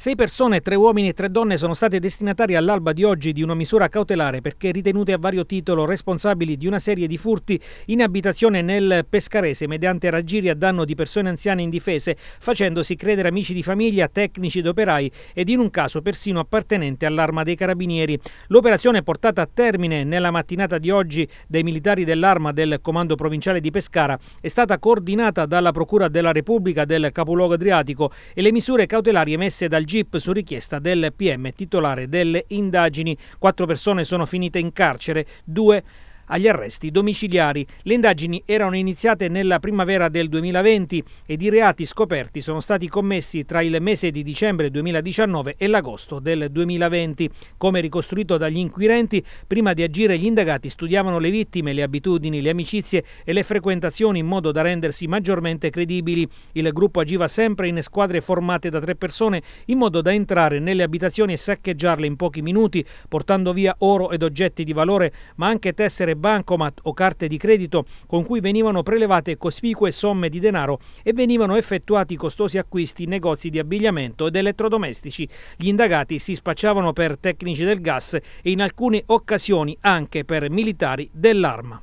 Sei persone, tre uomini e tre donne sono state destinatari all'alba di oggi di una misura cautelare perché ritenute a vario titolo responsabili di una serie di furti in abitazione nel Pescarese mediante raggiri a danno di persone anziane indifese, facendosi credere amici di famiglia, tecnici ed operai ed in un caso persino appartenente all'arma dei carabinieri. L'operazione portata a termine nella mattinata di oggi dai militari dell'arma del Comando Provinciale di Pescara è stata coordinata dalla Procura della Repubblica del Capoluogo Adriatico e le misure cautelari emesse dal GIP su richiesta del PM titolare delle indagini. Quattro persone sono finite in carcere, due agli arresti domiciliari. Le indagini erano iniziate nella primavera del 2020 ed i reati scoperti sono stati commessi tra il mese di dicembre 2019 e l'agosto del 2020. Come ricostruito dagli inquirenti, prima di agire gli indagati studiavano le vittime, le abitudini, le amicizie e le frequentazioni in modo da rendersi maggiormente credibili. Il gruppo agiva sempre in squadre formate da tre persone in modo da entrare nelle abitazioni e saccheggiarle in pochi minuti, portando via oro ed oggetti di valore, ma anche tessere bancomat o carte di credito con cui venivano prelevate cospicue somme di denaro e venivano effettuati costosi acquisti in negozi di abbigliamento ed elettrodomestici. Gli indagati si spacciavano per tecnici del gas e in alcune occasioni anche per militari dell'arma.